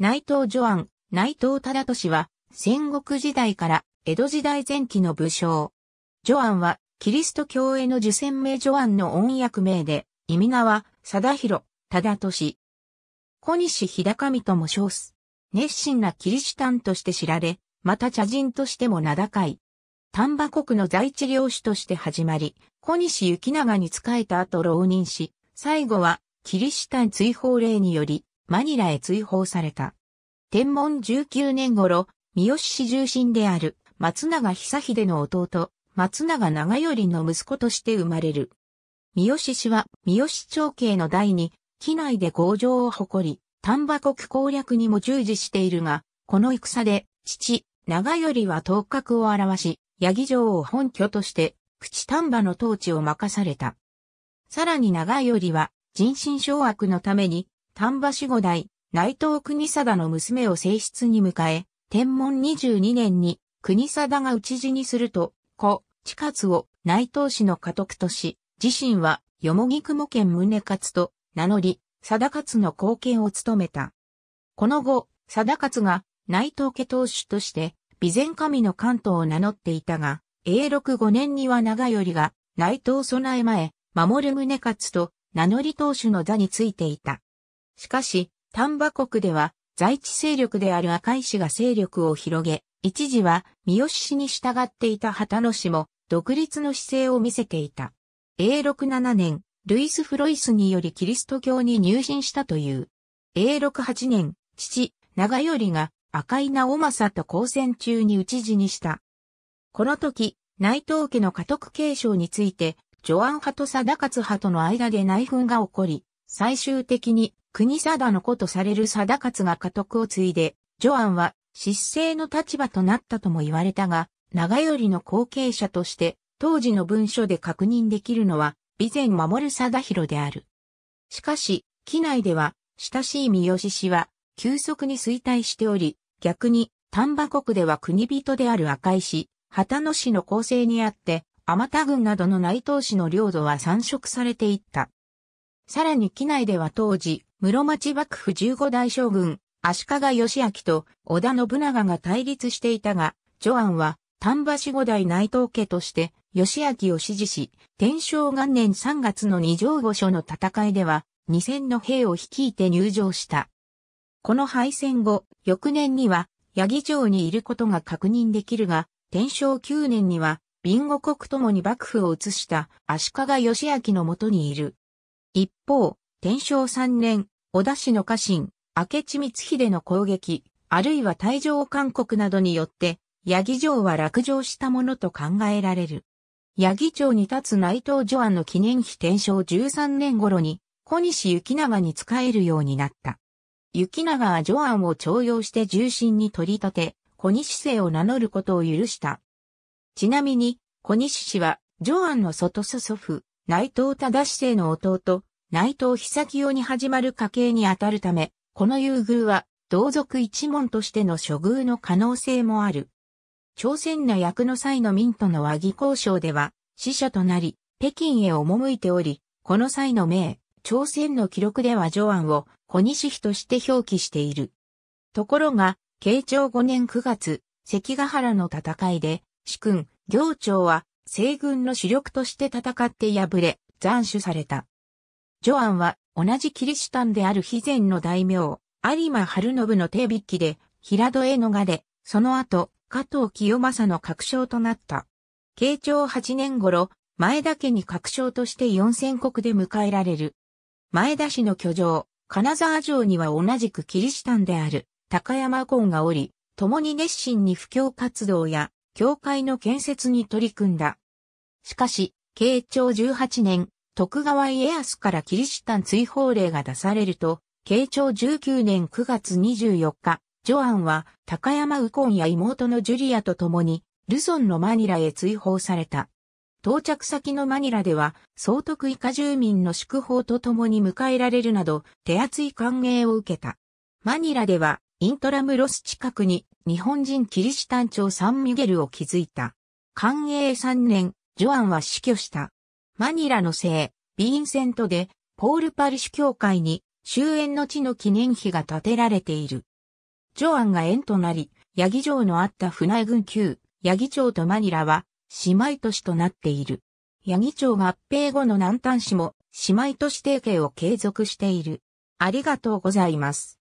内藤助安、内藤忠俊は、戦国時代から江戸時代前期の武将。助安は、キリスト教への受選名助安の音訳名で、意味は、貞弘、忠俊。小西日高見とも称す。熱心なキリシタンとして知られ、また茶人としても名高い。丹波国の在地領主として始まり、小西行長に仕えた後浪人し、最後は、キリシタン追放令により、マニラへ追放された。天文19年頃、三好市重心である松永久秀の弟、松永長頼の息子として生まれる。三好氏は三好長慶の代に、機内で強情を誇り、丹波国攻略にも従事しているが、この戦で、父、長頼は頭角を表し、八木城を本拠として、口丹波の統治を任された。さらに長頼は、人心掌握のために、丹波守護代、内藤国貞の娘を正室に迎え、天文22年に国貞が討地にすると、子、地勝を内藤氏の家督とし、自身は、よもぎ雲県宗勝と名乗り、貞勝の後見を務めた。この後、貞勝が内藤家当主として、備前神の関東を名乗っていたが、永禄5年には長頼が内藤備え前、守る宗勝と名乗り当主の座についていた。しかし、丹波国では、在地勢力である赤石が勢力を広げ、一時は三好氏に従っていた旗野氏も、独立の姿勢を見せていた。a 6 7年、ルイス・フロイスによりキリスト教に入信したという。a 6 8年、父、長頼が赤井直政と交戦中に討ち死にした。この時、内藤家の家督継承について、ジョアン派とカ勝派との間で内紛が起こり、最終的に国貞の子とされる貞勝が家督を継いで、ジョアンは失政の立場となったとも言われたが、長頼の後継者として、当時の文書で確認できるのは、備前守貞広である。しかし、機内では、親しい三好氏は、急速に衰退しており、逆に、丹波国では国人である赤石、旗野氏の構成にあって、天田郡などの内藤氏の領土は散植されていった。さらに機内では当時、室町幕府15代将軍、足利義明と織田信長が対立していたが、ジョアンは丹波守護代内藤家として義明を支持し、天正元年3月の二条御所の戦いでは、二千の兵を率いて入城した。この敗戦後、翌年には、八木城にいることが確認できるが、天正9年には、ビ乏国ともに幕府を移した足利義明のもとにいる。一方、天正3年、小田氏の家臣、明智光秀の攻撃、あるいは退場勧告などによって、八木城は落城したものと考えられる。八木町に立つ内藤助安の記念碑天正13年頃に、小西行長に仕えるようになった。行長は助安を徴用して重臣に取り立て、小西姓を名乗ることを許した。ちなみに、小西氏は、助安の外祖祖父、内藤忠氏の弟、内藤久清に始まる家系にあたるため、この優遇は、同族一門としての処遇の可能性もある。朝鮮の役の際の民との和議交渉では、死者となり、北京へ赴いており、この際の名、朝鮮の記録では上安を小西妃として表記している。ところが、慶長5年9月、関ヶ原の戦いで、主君、行長は、西軍の主力として戦って敗れ、斬首された。ジョアンは同じキリシタンである肥前の大名、有馬晴信の手引きで平戸へ逃れ、その後、加藤清正の確証となった。慶長8年頃、前田家に確証として四千国で迎えられる。前田市の居城、金沢城には同じくキリシタンである高山公がおり、共に熱心に布教活動や教会の建設に取り組んだ。しかし、慶長18年、徳川家康からキリシタン追放令が出されると、慶長19年9月24日、ジョアンは高山右近や妹のジュリアと共に、ルソンのマニラへ追放された。到着先のマニラでは、総督以下住民の祝報と共に迎えられるなど、手厚い歓迎を受けた。マニラでは、イントラムロス近くに日本人キリシタン長サンミゲルを築いた。歓迎3年、ジョアンは死去した。マニラの姓ビーンセントで、ポール・パリシュ教会に、終焉の地の記念碑が建てられている。ジョアンが縁となり、ヤギ城のあった船江郡旧、ヤギ町とマニラは、姉妹都市となっている。ヤギ町合併後の南端市も、姉妹都市提携を継続している。ありがとうございます。